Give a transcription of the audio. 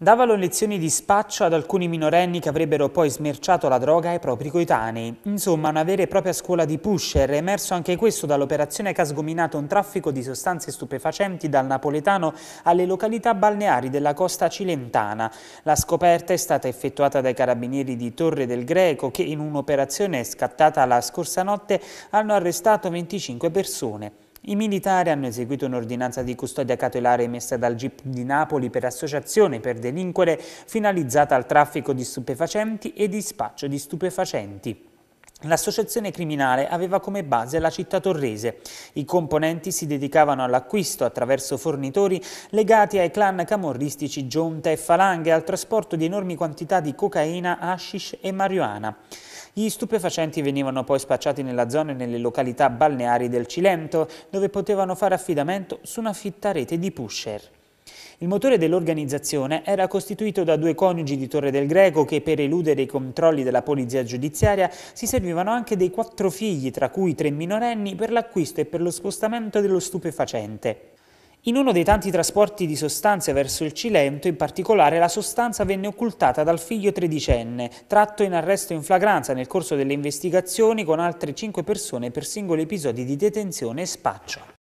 Davano lezioni di spaccio ad alcuni minorenni che avrebbero poi smerciato la droga ai propri coetanei. Insomma, una vera e propria scuola di pusher, emerso anche questo dall'operazione che ha sgominato un traffico di sostanze stupefacenti dal napoletano alle località balneari della costa cilentana. La scoperta è stata effettuata dai carabinieri di Torre del Greco che in un'operazione scattata la scorsa notte hanno arrestato 25 persone. I militari hanno eseguito un'ordinanza di custodia cautelare emessa dal GIP di Napoli per associazione per delinquere finalizzata al traffico di stupefacenti e di spaccio di stupefacenti. L'associazione criminale aveva come base la città torrese. I componenti si dedicavano all'acquisto attraverso fornitori legati ai clan camorristici Giunta e Falanghe al trasporto di enormi quantità di cocaina, hashish e marijuana. Gli stupefacenti venivano poi spacciati nella zona e nelle località balneari del Cilento, dove potevano fare affidamento su una fitta rete di pusher. Il motore dell'organizzazione era costituito da due coniugi di Torre del Greco che per eludere i controlli della polizia giudiziaria si servivano anche dei quattro figli, tra cui tre minorenni, per l'acquisto e per lo spostamento dello stupefacente. In uno dei tanti trasporti di sostanze verso il Cilento, in particolare, la sostanza venne occultata dal figlio tredicenne, tratto in arresto in flagranza nel corso delle investigazioni con altre cinque persone per singoli episodi di detenzione e spaccio.